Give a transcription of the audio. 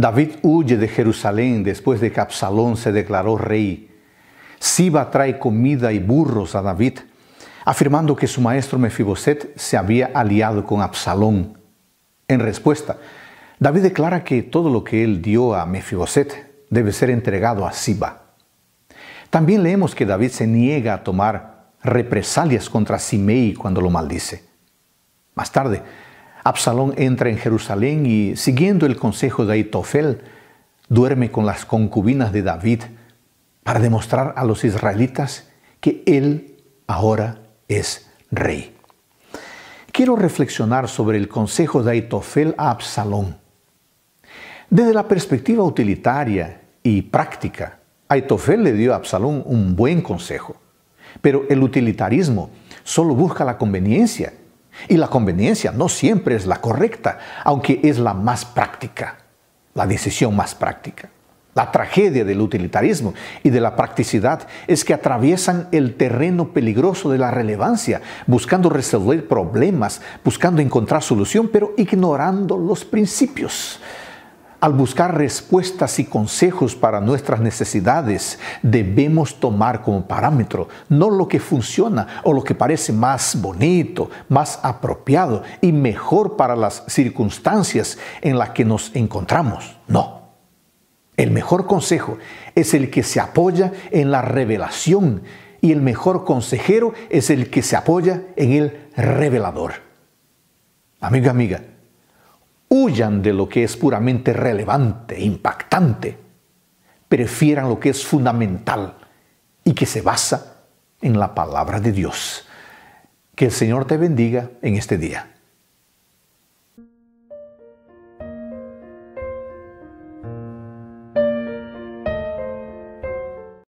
David huye de Jerusalén después de que Absalón se declaró rey. Siba trae comida y burros a David, afirmando que su maestro Mefiboset se había aliado con Absalón. En respuesta, David declara que todo lo que él dio a Mefiboset debe ser entregado a Siba. También leemos que David se niega a tomar represalias contra Simei cuando lo maldice. Más tarde, Absalón entra en Jerusalén y, siguiendo el consejo de Aitofel, duerme con las concubinas de David para demostrar a los israelitas que él ahora es rey. Quiero reflexionar sobre el consejo de Aitofel a Absalón. Desde la perspectiva utilitaria y práctica, Aitofel le dio a Absalón un buen consejo, pero el utilitarismo solo busca la conveniencia y la conveniencia no siempre es la correcta, aunque es la más práctica, la decisión más práctica. La tragedia del utilitarismo y de la practicidad es que atraviesan el terreno peligroso de la relevancia, buscando resolver problemas, buscando encontrar solución, pero ignorando los principios, al buscar respuestas y consejos para nuestras necesidades, debemos tomar como parámetro no lo que funciona o lo que parece más bonito, más apropiado y mejor para las circunstancias en las que nos encontramos. No. El mejor consejo es el que se apoya en la revelación y el mejor consejero es el que se apoya en el revelador. amiga, amiga Huyan de lo que es puramente relevante, e impactante. Prefieran lo que es fundamental y que se basa en la palabra de Dios. Que el Señor te bendiga en este día.